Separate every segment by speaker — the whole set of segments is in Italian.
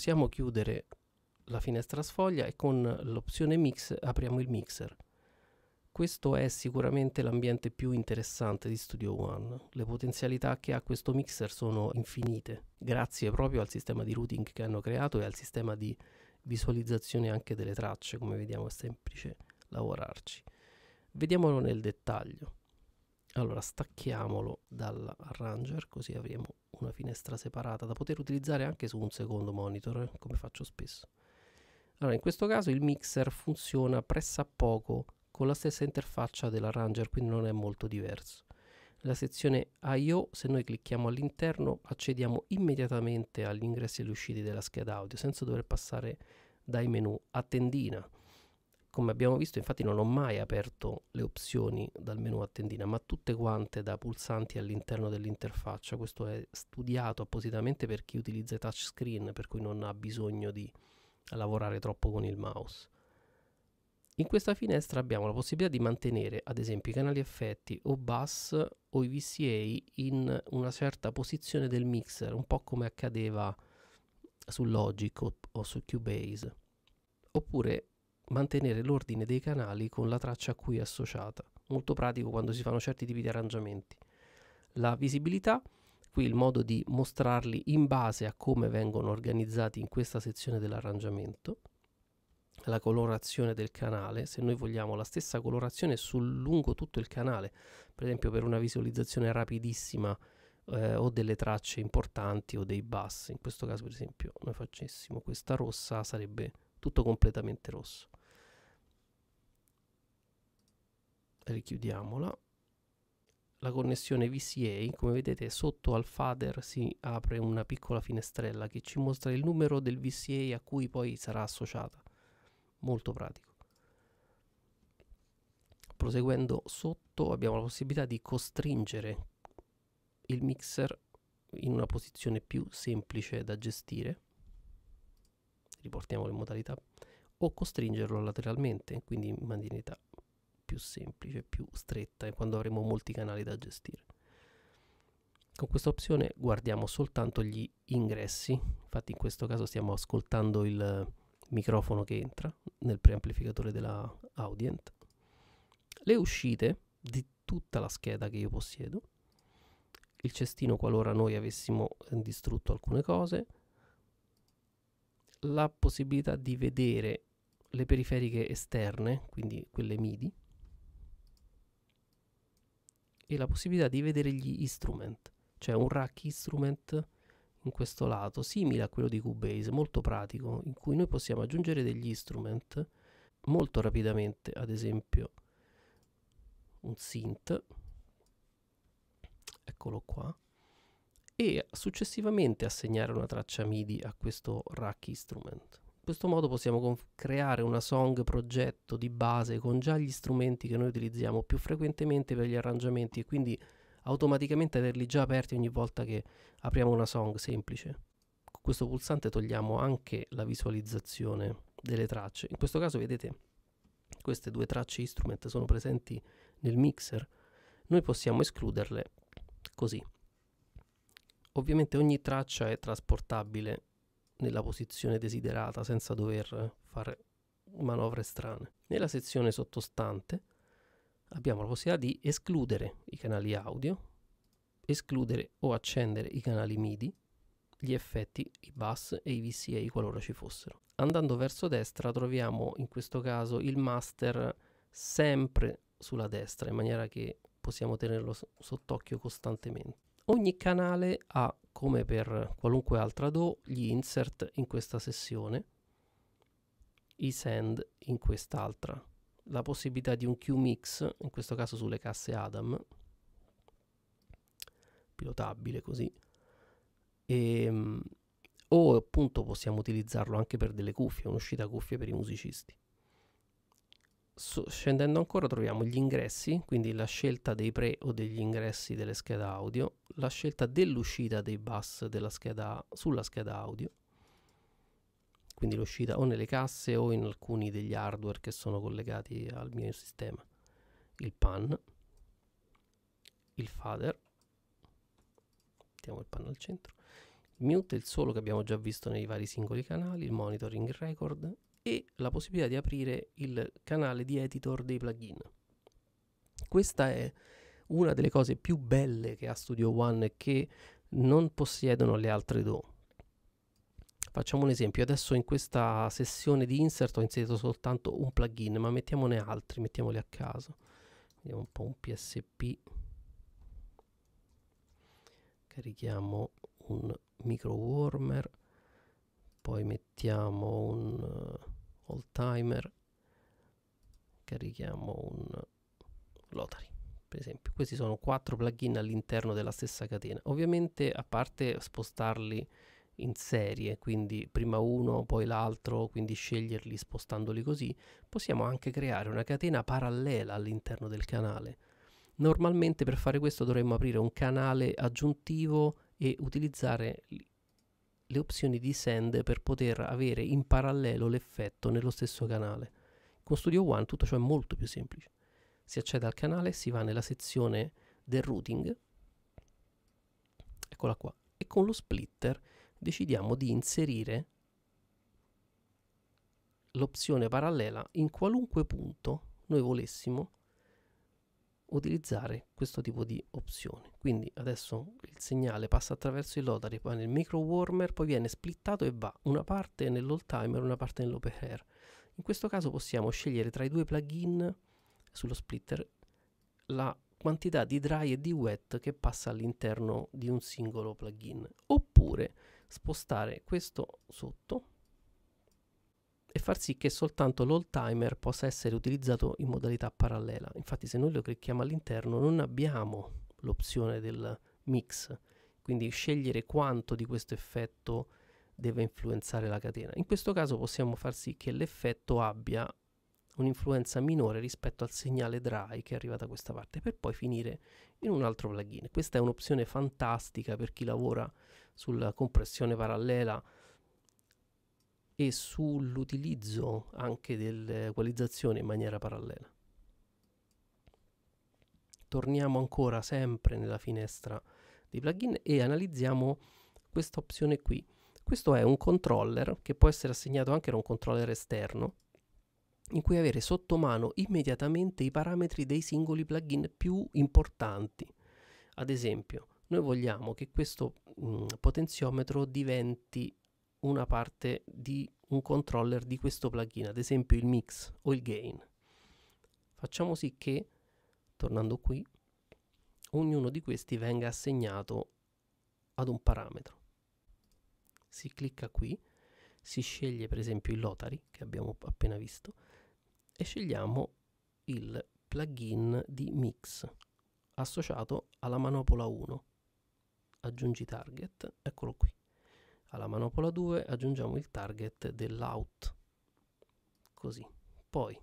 Speaker 1: possiamo chiudere la finestra sfoglia e con l'opzione mix apriamo il mixer. Questo è sicuramente l'ambiente più interessante di Studio One. Le potenzialità che ha questo mixer sono infinite, grazie proprio al sistema di routing che hanno creato e al sistema di visualizzazione anche delle tracce, come vediamo è semplice lavorarci. Vediamolo nel dettaglio. Allora stacchiamolo dall'arranger così avremo una finestra separata da poter utilizzare anche su un secondo monitor, eh, come faccio spesso. Allora, in questo caso il mixer funziona pressappoco con la stessa interfaccia della Ranger, quindi non è molto diverso. Nella sezione I.O. se noi clicchiamo all'interno accediamo immediatamente agli ingressi e agli usciti della scheda audio senza dover passare dai menu a tendina come abbiamo visto infatti non ho mai aperto le opzioni dal menu a tendina ma tutte quante da pulsanti all'interno dell'interfaccia questo è studiato appositamente per chi utilizza i touchscreen per cui non ha bisogno di lavorare troppo con il mouse in questa finestra abbiamo la possibilità di mantenere ad esempio i canali effetti o bass o i VCA in una certa posizione del mixer un po' come accadeva su Logic o, o su Cubase oppure mantenere l'ordine dei canali con la traccia a cui è associata, molto pratico quando si fanno certi tipi di arrangiamenti. La visibilità, qui il modo di mostrarli in base a come vengono organizzati in questa sezione dell'arrangiamento, la colorazione del canale, se noi vogliamo la stessa colorazione sul lungo tutto il canale, per esempio per una visualizzazione rapidissima eh, o delle tracce importanti o dei bass, in questo caso per esempio noi facessimo questa rossa sarebbe tutto completamente rosso. richiudiamola la connessione VCA come vedete sotto al fader si apre una piccola finestrella che ci mostra il numero del VCA a cui poi sarà associata molto pratico proseguendo sotto abbiamo la possibilità di costringere il mixer in una posizione più semplice da gestire riportiamo le modalità o costringerlo lateralmente quindi in maniera più semplice, più stretta e quando avremo molti canali da gestire. Con questa opzione guardiamo soltanto gli ingressi, infatti in questo caso stiamo ascoltando il microfono che entra nel preamplificatore della Audient, le uscite di tutta la scheda che io possiedo, il cestino qualora noi avessimo eh, distrutto alcune cose, la possibilità di vedere le periferiche esterne, quindi quelle MIDI, e la possibilità di vedere gli instrument, cioè un rack instrument in questo lato, simile a quello di Cubase, molto pratico, in cui noi possiamo aggiungere degli instrument molto rapidamente, ad esempio un synth, eccolo qua, e successivamente assegnare una traccia MIDI a questo rack instrument questo modo possiamo creare una song progetto di base con già gli strumenti che noi utilizziamo più frequentemente per gli arrangiamenti e quindi automaticamente averli già aperti ogni volta che apriamo una song semplice. Con questo pulsante togliamo anche la visualizzazione delle tracce. In questo caso vedete queste due tracce instrument sono presenti nel mixer. Noi possiamo escluderle così. Ovviamente ogni traccia è trasportabile nella posizione desiderata senza dover fare manovre strane. Nella sezione sottostante abbiamo la possibilità di escludere i canali audio, escludere o accendere i canali MIDI, gli effetti, i bus e i VCA qualora ci fossero. Andando verso destra troviamo in questo caso il master sempre sulla destra in maniera che possiamo tenerlo sott'occhio costantemente. Ogni canale ha come per qualunque altra DO, gli insert in questa sessione, i send in quest'altra, la possibilità di un QMix, in questo caso sulle casse Adam, pilotabile così, e, ehm, o appunto possiamo utilizzarlo anche per delle cuffie, un'uscita cuffie per i musicisti scendendo ancora troviamo gli ingressi, quindi la scelta dei pre o degli ingressi delle schede audio, la scelta dell'uscita dei bus scheda, sulla scheda audio, quindi l'uscita o nelle casse o in alcuni degli hardware che sono collegati al mio sistema, il PAN, il fader, mettiamo il PAN al centro, il mute, il solo che abbiamo già visto nei vari singoli canali, il monitoring record, e la possibilità di aprire il canale di editor dei plugin. Questa è una delle cose più belle che ha Studio One e che non possiedono le altre DO. Facciamo un esempio, adesso in questa sessione di insert ho inserito soltanto un plugin, ma mettiamone altri, mettiamoli a caso. Vediamo un po' un PSP. Carichiamo un micro warmer, poi mettiamo un old timer carichiamo un lottery per esempio questi sono quattro plugin all'interno della stessa catena ovviamente a parte spostarli in serie quindi prima uno poi l'altro quindi sceglierli spostandoli così possiamo anche creare una catena parallela all'interno del canale normalmente per fare questo dovremmo aprire un canale aggiuntivo e utilizzare le opzioni di send per poter avere in parallelo l'effetto nello stesso canale. Con Studio One tutto ciò è molto più semplice. Si accede al canale, si va nella sezione del routing, eccola qua, e con lo splitter decidiamo di inserire l'opzione parallela in qualunque punto noi volessimo utilizzare questo tipo di opzioni. Quindi adesso il segnale passa attraverso il lottery, poi nel micro warmer, poi viene splittato e va una parte nell'old timer, una parte nell'open In questo caso possiamo scegliere tra i due plugin sullo splitter la quantità di dry e di wet che passa all'interno di un singolo plugin oppure spostare questo sotto e far sì che soltanto l'old timer possa essere utilizzato in modalità parallela. Infatti se noi lo clicchiamo all'interno non abbiamo l'opzione del mix, quindi scegliere quanto di questo effetto deve influenzare la catena. In questo caso possiamo far sì che l'effetto abbia un'influenza minore rispetto al segnale dry che arriva da questa parte per poi finire in un altro plugin. Questa è un'opzione fantastica per chi lavora sulla compressione parallela e sull'utilizzo anche dell'equalizzazione in maniera parallela. Torniamo ancora sempre nella finestra dei plugin e analizziamo questa opzione qui. Questo è un controller che può essere assegnato anche da un controller esterno in cui avere sotto mano immediatamente i parametri dei singoli plugin più importanti. Ad esempio, noi vogliamo che questo mh, potenziometro diventi una parte di un controller di questo plugin, ad esempio il mix o il gain. Facciamo sì che, tornando qui, ognuno di questi venga assegnato ad un parametro. Si clicca qui, si sceglie per esempio il Lotary, che abbiamo appena visto e scegliamo il plugin di mix associato alla manopola 1. Aggiungi target, eccolo qui alla manopola 2 aggiungiamo il target dell'out così poi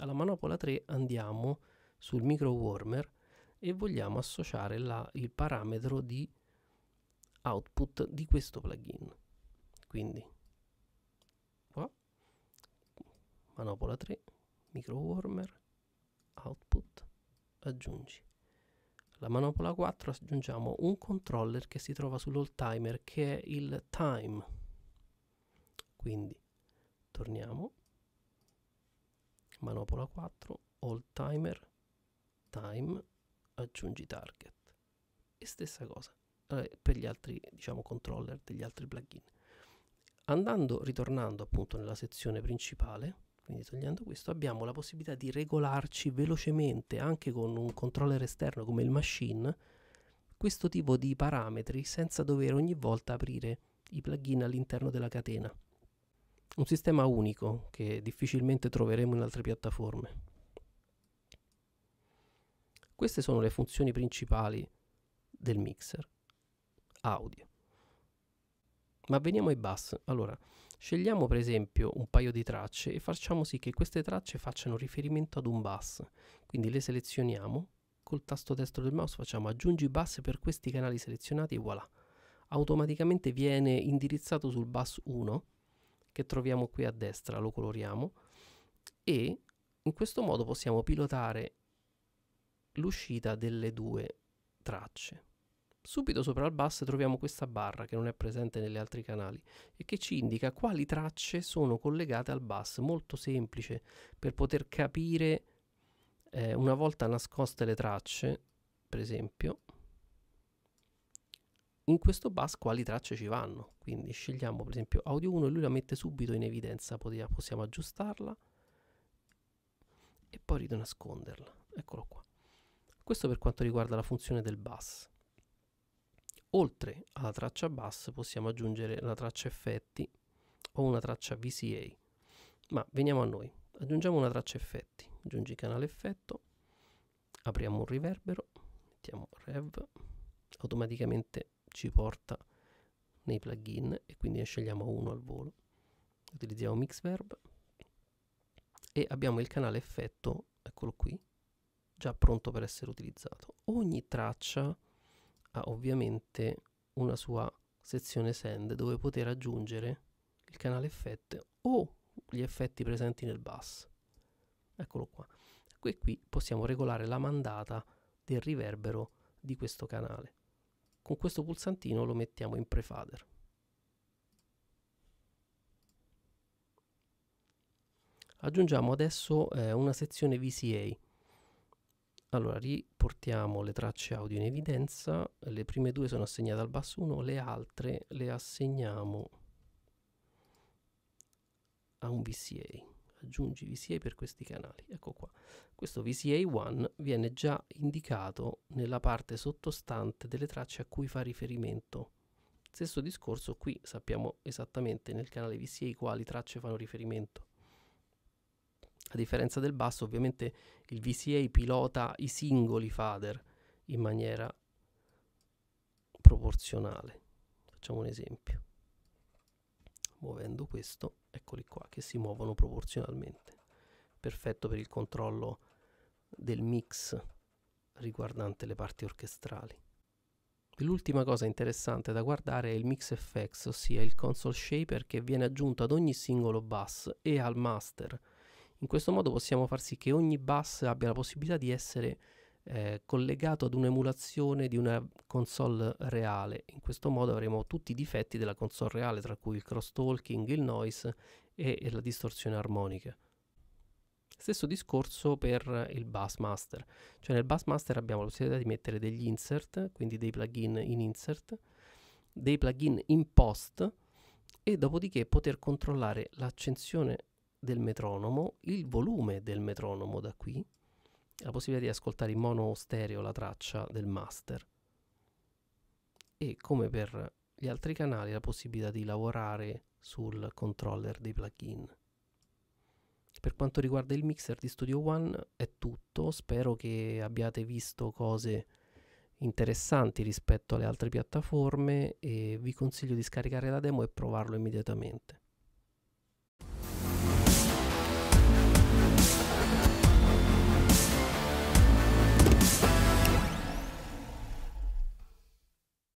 Speaker 1: alla manopola 3 andiamo sul micro warmer e vogliamo associare la, il parametro di output di questo plugin quindi qua manopola 3 micro warmer output aggiungi la manopola 4 aggiungiamo un controller che si trova sull'old timer che è il time. Quindi torniamo, manopola 4, old timer, time, aggiungi target. E stessa cosa eh, per gli altri diciamo, controller degli altri plugin. Andando, ritornando appunto nella sezione principale, quindi togliendo questo abbiamo la possibilità di regolarci velocemente anche con un controller esterno come il machine questo tipo di parametri senza dover ogni volta aprire i plugin all'interno della catena. Un sistema unico che difficilmente troveremo in altre piattaforme. Queste sono le funzioni principali del mixer audio. Ma veniamo ai bus Allora, Scegliamo per esempio un paio di tracce e facciamo sì che queste tracce facciano riferimento ad un bus, quindi le selezioniamo, col tasto destro del mouse facciamo aggiungi bus per questi canali selezionati e voilà. Automaticamente viene indirizzato sul bus 1 che troviamo qui a destra, lo coloriamo e in questo modo possiamo pilotare l'uscita delle due tracce. Subito sopra al bus troviamo questa barra che non è presente negli altri canali e che ci indica quali tracce sono collegate al bus, molto semplice per poter capire eh, una volta nascoste le tracce, per esempio, in questo bus quali tracce ci vanno. Quindi scegliamo per esempio audio 1 e lui la mette subito in evidenza, possiamo aggiustarla e poi ridonasconderla. Eccolo qua. Questo per quanto riguarda la funzione del bus. Oltre alla traccia bass possiamo aggiungere la traccia effetti o una traccia VCA. Ma veniamo a noi. Aggiungiamo una traccia effetti. Aggiungi canale effetto. Apriamo un riverbero. Mettiamo rev. Automaticamente ci porta nei plugin e quindi ne scegliamo uno al volo. Utilizziamo Mixverb e abbiamo il canale effetto, eccolo qui, già pronto per essere utilizzato. Ogni traccia ha ovviamente una sua sezione send dove poter aggiungere il canale effect o gli effetti presenti nel bus. Eccolo qua. E qui possiamo regolare la mandata del riverbero di questo canale. Con questo pulsantino lo mettiamo in prefader. Aggiungiamo adesso eh, una sezione VCA allora, riportiamo le tracce audio in evidenza, le prime due sono assegnate al basso 1, le altre le assegniamo a un VCA. Aggiungi VCA per questi canali, ecco qua. Questo VCA1 viene già indicato nella parte sottostante delle tracce a cui fa riferimento. Stesso discorso qui, sappiamo esattamente nel canale VCA quali tracce fanno riferimento a differenza del basso ovviamente il VCA pilota i singoli fader in maniera proporzionale facciamo un esempio muovendo questo eccoli qua che si muovono proporzionalmente perfetto per il controllo del mix riguardante le parti orchestrali L'ultima cosa interessante da guardare è il mix FX, ossia il console shaper che viene aggiunto ad ogni singolo bass e al master in questo modo possiamo far sì che ogni bus abbia la possibilità di essere eh, collegato ad un'emulazione di una console reale. In questo modo avremo tutti i difetti della console reale, tra cui il cross talking, il noise e, e la distorsione armonica. Stesso discorso per il Bassmaster, cioè nel master abbiamo la possibilità di mettere degli insert, quindi dei plugin in insert, dei plugin in post e dopodiché poter controllare l'accensione del metronomo, il volume del metronomo da qui, la possibilità di ascoltare in mono stereo la traccia del master e come per gli altri canali la possibilità di lavorare sul controller dei plugin. Per quanto riguarda il mixer di Studio One è tutto, spero che abbiate visto cose interessanti rispetto alle altre piattaforme e vi consiglio di scaricare la demo e provarlo immediatamente.